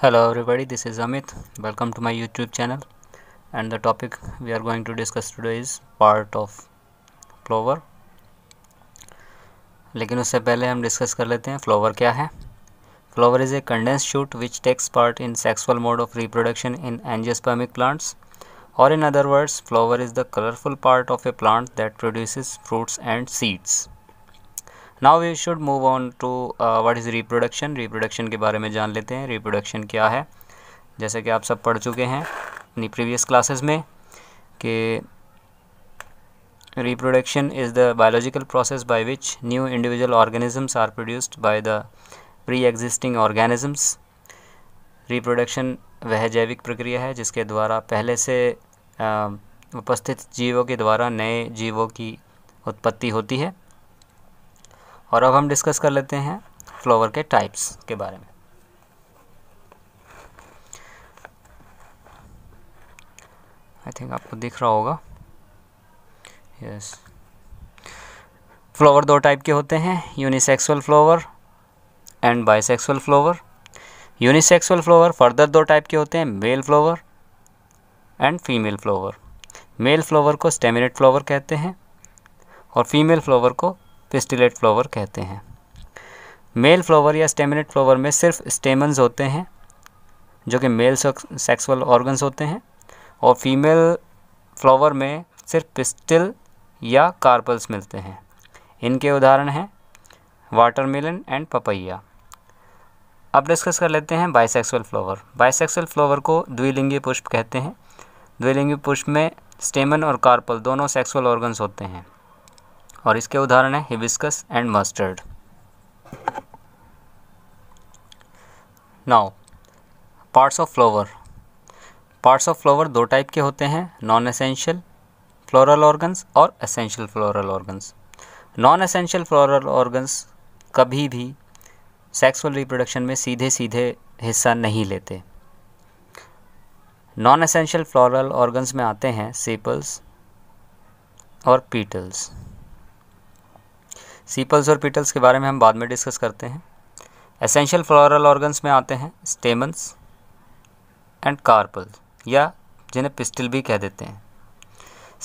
hello everybody this is amit welcome to my youtube channel and the topic we are going to discuss today is part of flower lekin usse pehle hum discuss kar lete flower kya hai flower is a condensed shoot which takes part in sexual mode of reproduction in angiospermic plants or in other words flower is the colorful part of a plant that produces fruits and seeds now we should move on to what is reproduction reproduction के बारे में जान लेते हैं reproduction क्या है जैसे कि आप सब पढ़ चुके हैं अपनी प्रीवियस क्लासेस में कि reproduction is the biological process by which new individual organisms are produced by the pre existing organisms reproduction वह जैविक प्रक्रिया है जिसके द्वारा पहले से uh, उपस्थित जीवों के द्वारा नए जीवों की उत्पत्ति होती है और अब हम डिस्कस कर लेते हैं फ्लावर के टाइप्स के बारे में आई थिंक आपको दिख रहा होगा यस फ्लावर दो टाइप के होते हैं unisexual flower and bisexual flower unisexual flower further दो टाइप के होते हैं male flower and female flower male flower को स्टेमिनेट फ्लावर कहते हैं और फीमेल फ्लावर को पिस्टिलेट फ्लावर कहते हैं मेल फ्लावर या स्टेमिनेट फ्लावर में सिर्फ स्टेमन्स होते हैं जो कि मेल सेक्सुअल ऑर्गन्स होते हैं और फीमेल फ्लावर में सिर्फ पिस्टिल या कार्पल्स मिलते हैं इनके उदाहरण हैं वाटरमेलन एंड पपैया अब डिस्कस कर लेते हैं बाइसेक्सुअल फ्लावर बाइसेक्सुअल फ्लावर को द्विलिंगी पुष्प कहते हैं द्विलिंगी पुष्प में स्टेमन और कार्पल दोनों सेक्सुअल ऑर्गन्स होते हैं और इसके उदाहरण हैं hibiscus and mustard now parts of flower parts of flower दो टाइप के होते हैं नॉन एसेंशियल फ्लोरल ऑर्गन्स और essential floral organs non essential floral organs कभी भी सेक्सुअल रिप्रोडक्शन में सीधे सीधे हिस्सा नहीं लेते नॉन एसेंशियल फ्लोरल ऑर्गन्स में आते हैं सेपल्स और पीटल्स सीपल्स और पीटल्स के बारे में हम बाद में डिस्कस करते हैं एसेंशियल फ्लोरल ऑर्गन्स में आते हैं स्टेमन्स एंड कार्पल्स या जिन्हें पिस्टल भी कह देते हैं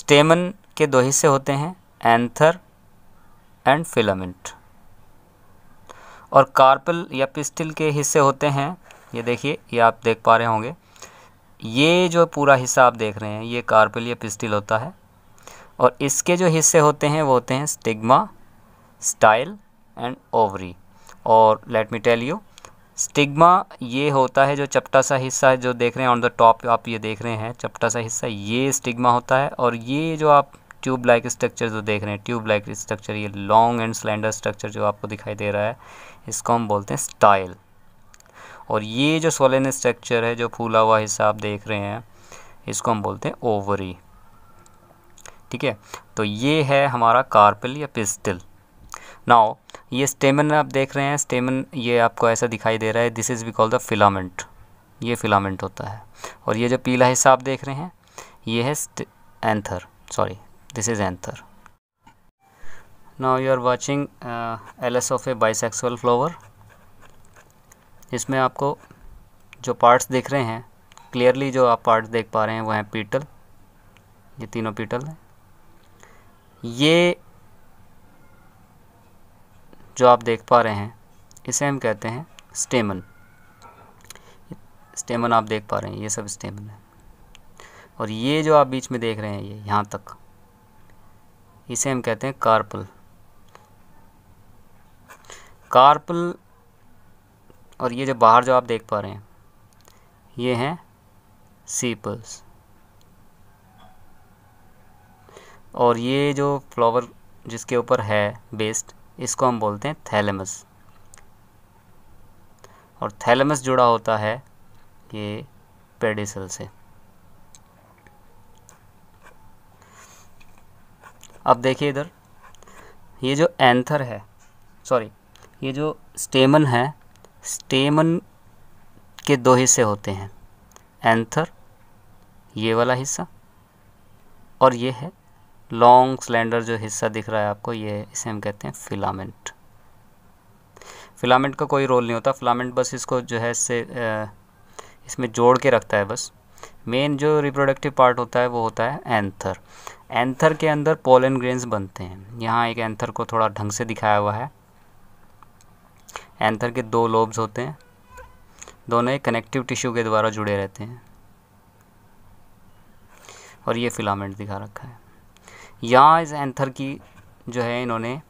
स्टेमन के दो हिस्से होते हैं एंथर एंड फिलामेंट और कार्पल या पिस्टिल के हिस्से होते हैं ये देखिए ये आप देख पा रहे होंगे ये जो पूरा हिस्सा आप देख रहे हैं ये कार्पल या पिस्टिल होता है और इसके जो हिस्से होते हैं वो होते हैं स्टिग्मा स्टाइल एंड ओवरी और let me tell you stigma ये होता है जो चपटा सा हिस्सा जो देख रहे हैं ऑन द टॉप आप ये देख रहे हैं चपटा सा हिस्सा ये स्टिग्मा होता है और ये जो आप ट्यूब लाइक स्ट्रक्चर जो देख रहे हैं ट्यूब लाइक स्ट्रक्चर ये लॉन्ग एंड स्लेंडर स्ट्रक्चर जो आपको दिखाई दे रहा है इसको हम बोलते हैं स्टाइल और ये जो सोलेन स्ट्रक्चर है जो फूला हुआ हिस्सा आप देख रहे हैं इसको हम बोलते हैं ओवरी ठीक है तो ये है हमारा कार्पल या पिस्टल नाउ ये स्टेमन आप देख रहे हैं स्टेमन ये आपको ऐसा दिखाई दे रहा है this is be call the filament ये फिलामेंट होता है और ये जो पीला हिस्सा आप देख रहे हैं ये है anther sorry this is anther now you are watching L S of a bisexual flower इसमें आपको जो पार्ट्स दिख रहे हैं क्लियरली जो आप पार्ट्स देख पा रहे हैं वो हैं पीटल ये तीनों पीटल हैं ये जो आप देख पा रहे हैं इसे हम कहते हैं स्टेमन स्टेमन आप देख पा रहे हैं ये सब स्टेमन है और ये जो आप बीच में देख रहे हैं ये यहाँ तक इसे हम कहते हैं कार्पल कार्पल और ये जो बाहर जो आप देख पा रहे हैं ये हैं सीपल्स और ये जो फ्लावर जिसके ऊपर है बेस्ड इसको हम बोलते हैं थैलेमस और थैलेमस जुड़ा होता है ये पेडिसल से अब देखिए इधर ये जो एंथर है सॉरी ये जो स्टेमन है स्टेमन के दो हिस्से होते हैं एंथर ये वाला हिस्सा और ये है लॉन्ग सिलेंडर जो हिस्सा दिख रहा है आपको ये इसे हम कहते हैं फिलामेंट फिलामेंट का कोई रोल नहीं होता फिलामेंट बस इसको जो है इससे इसमें जोड़ के रखता है बस मेन जो रिप्रोडक्टिव पार्ट होता है वो होता है एंथर एंथर के अंदर पोलन ग्रेन्स बनते हैं यहाँ एक एंथर को थोड़ा ढंग से दिखाया हुआ है एंथर के दो लोब्स होते हैं दोनों एक कनेक्टिव टिश्यू के द्वारा जुड़े रहते हैं और ये फिलामेंट दिखा रखा है यहाँ इस एंथर की जो है इन्होंने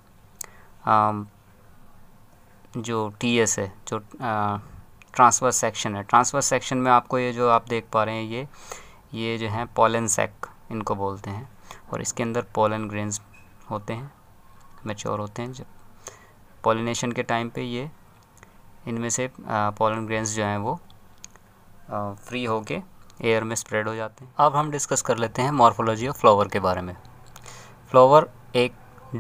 जो टी एस है जो ट्रांसफर सेक्शन है ट्रांसफर सेक्शन में आपको ये जो आप देख पा रहे हैं ये ये जो है पोलन सेक इनको बोलते हैं और इसके अंदर पोलन ग्रेन्स होते हैं मेच्योर होते हैं जब पोलिनेशन के टाइम पे ये इनमें से पोलन ग्रेन्स जो हैं वो फ्री होके एयर में स्प्रेड हो जाते हैं अब हम डिस्कस कर लेते हैं मॉर्फोलॉजी ऑफ फ्लावर के बारे में फ्लावर एक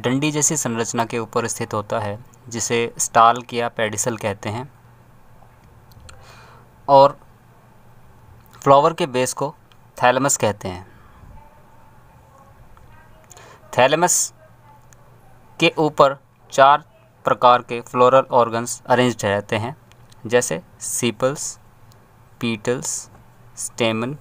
डंडी जैसी संरचना के ऊपर स्थित होता है जिसे स्टाल या पेडिसल कहते हैं और फ्लावर के बेस को थैलमस कहते हैं थैलमस के ऊपर चार प्रकार के फ्लोरल ऑर्गन्स अरेंज रहते हैं जैसे sepals petals stamen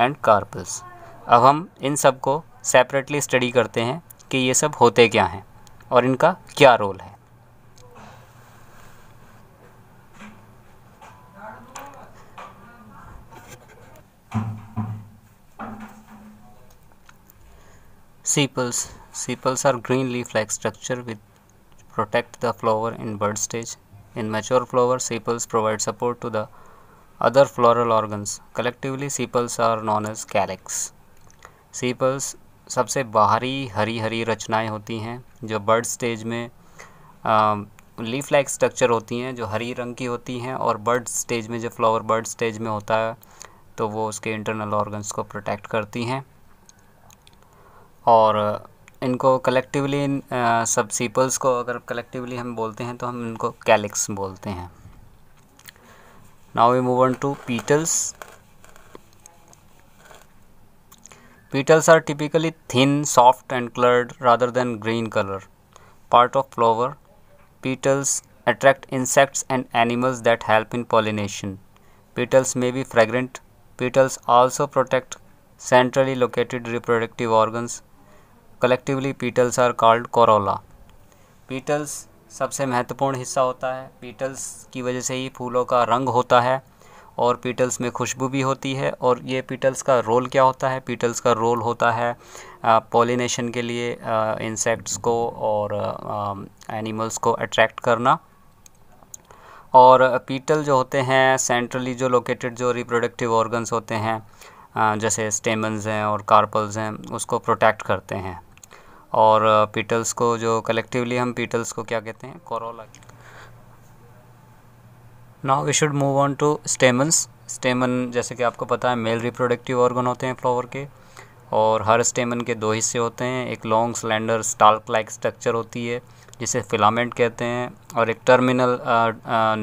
and carpels अब हम इन सब को सेपरेटली स्टडी करते हैं कि ये सब होते क्या हैं और इनका क्या रोल है sepals sepals are green leaf like structure with protect the flower in bud stage in mature flower sepals provide support to the other floral organs collectively sepals are known as calyx sepals सबसे बाहरी हरी हरी रचनाएं होती हैं जो bud stage में leaf like structure होती हैं जो हरी रंग की होती हैं और बर्ड स्टेज में जो फ्लावर बर्ड स्टेज में होता है तो वो उसके इंटरनल ऑर्गन्स को प्रोटेक्ट करती हैं और इनको कलेक्टिवली इन सब सीपल्स को अगर कलेक्टिवली हम बोलते हैं तो हम इनको कैलिक्स बोलते हैं now we move on to petals Petals are typically thin, soft and colored rather than green color. Part of flower, petals attract insects and animals that help in pollination. Petals may be fragrant. Petals also protect centrally located reproductive organs. Collectively petals are called corolla petals सबसे महत्वपूर्ण हिस्सा होता है petals की वजह से ही फूलों का रंग होता है और पीटल्स में खुशबू भी होती है और ये पीटल्स का रोल क्या होता है पीटल्स का रोल होता है पोलिनेशन के लिए इंसेक्ट्स को और एनिमल्स को अट्रैक्ट करना और पीटल जो होते हैं सेंट्रली जो लोकेटेड जो रिप्रोडक्टिव ऑर्गन्स होते हैं जैसे स्टेमन्स हैं और कार्पल्स हैं उसको प्रोटेक्ट करते हैं और पीटल्स को जो कलेक्टिवली हम पीटल्स को क्या कहते हैं corolla now we should move on to stamens stamen जैसे कि आपको पता है मेल रिप्रोडक्टिव ऑर्गन होते हैं फ्लावर के और हर स्टेमन के दो हिस्से होते हैं एक long cylinder stalk like structure होती है जिसे फिलामेंट कहते हैं और एक टर्मिनल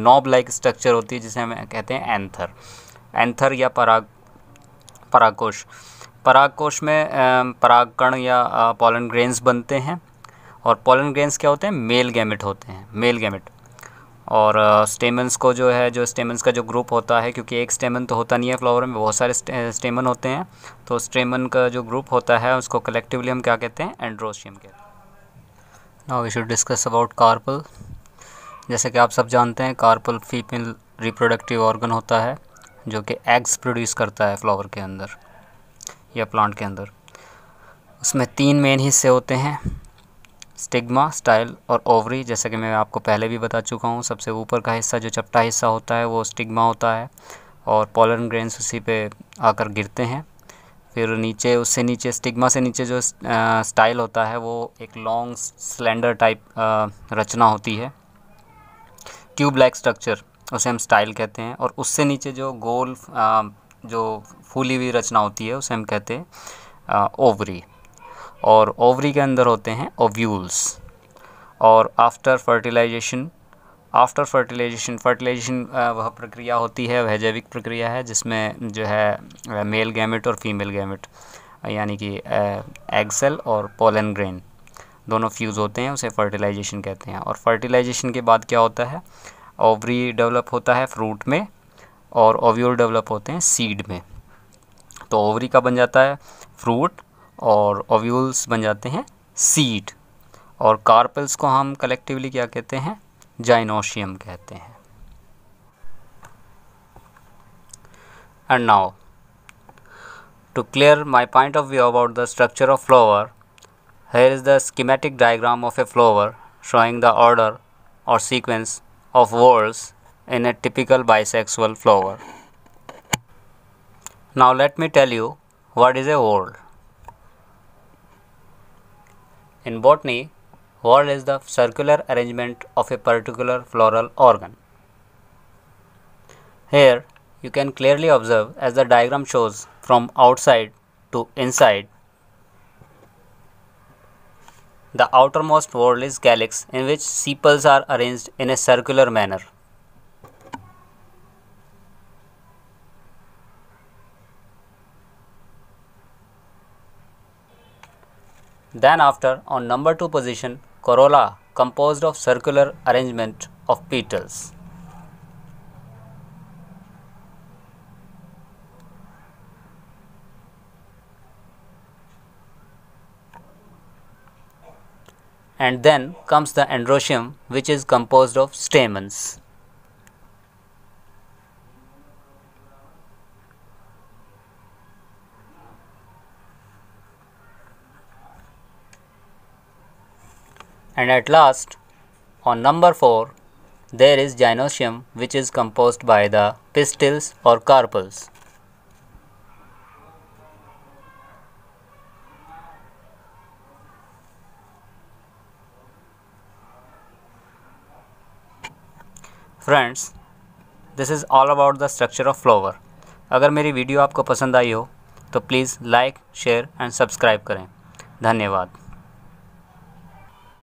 नॉब लाइक स्ट्रक्चर होती है जिसे हम कहते हैं एंथर एंथर या पराग परागकोश परागकोश में um, परागकण या पॉलन uh, ग्रेन्स बनते हैं और पॉलन ग्रेन्स क्या होते हैं मेल गैमेट होते हैं मेल गैमेट और स्टेमन्स को जो है जो स्टेमन्स का जो ग्रुप होता है क्योंकि एक स्टेमन तो होता नहीं है फ्लावर में बहुत सारे स्टेमन होते हैं तो स्टेमन का जो ग्रुप होता है उसको कलेक्टिवली हम क्या कहते हैं एंड्रोशियम कहते हैं now we should discuss about carpel जैसे कि आप सब जानते हैं कार्पल फीमेल रिप्रोडक्टिव ऑर्गन होता है जो कि एग्स प्रोड्यूस करता है फ्लावर के अंदर या प्लांट के अंदर उसमें तीन मेन हिस्से होते हैं स्टिग्मा स्टाइल और ओवरी जैसे कि मैं आपको पहले भी बता चुका हूँ सबसे ऊपर का हिस्सा जो चपटा हिस्सा होता है वो स्टिग्मा होता है और पॉलन ग्रेन्स उसी पे आकर गिरते हैं फिर नीचे उससे नीचे स्टिग्मा से नीचे जो स्टाइल होता है वो एक लॉन्ग स्लेंडर टाइप रचना होती है ट्यूब लाइक स्ट्रक्चर उसे हम स्टाइल कहते हैं और उससे नीचे जो गोल जो फूली हुई रचना होती है उसे हम कहते हैं ओवरी और ओवरी के अंदर होते हैं ओव्यूल्स और after fertilization after fertilization fertilization वह प्रक्रिया होती है वह जैविक प्रक्रिया है जिसमें जो है मेल गैमेट और फीमेल गैमेट यानी कि एग्सेल और पोलन ग्रेन दोनों फ्यूज़ होते हैं उसे फर्टिलाइजेशन कहते हैं और फर्टिलाइजेशन के बाद क्या होता है ओवरी डेवलप होता है फ्रूट में और ओव्यूल डेवलप होते हैं सीड में तो ओवरी का बन जाता है फ्रूट और ओव्यूल्स बन जाते हैं सीट और कार्पल्स को हम कलेक्टिवली क्या कहते हैं जाइनोशियम कहते हैं and now to clear my point of view about the structure of flower here is the schematic diagram of a flower showing the order और sequence of whorls in a typical bisexual flower now let me tell you what is a whorl In botany, whorl is the circular arrangement of a particular floral organ. Here, you can clearly observe as the diagram shows from outside to inside. The outermost whorl is calyx in which sepals are arranged in a circular manner. Then after, on number 2 position, corolla composed of circular arrangement of petals. And then comes the androecium which is composed of stamens. And at last, on number 4, there is gynosium which is composed by the pistils or carpels. Friends, this is all about the structure of flower. अगर मेरी video आपको पसंद आई हो तो please like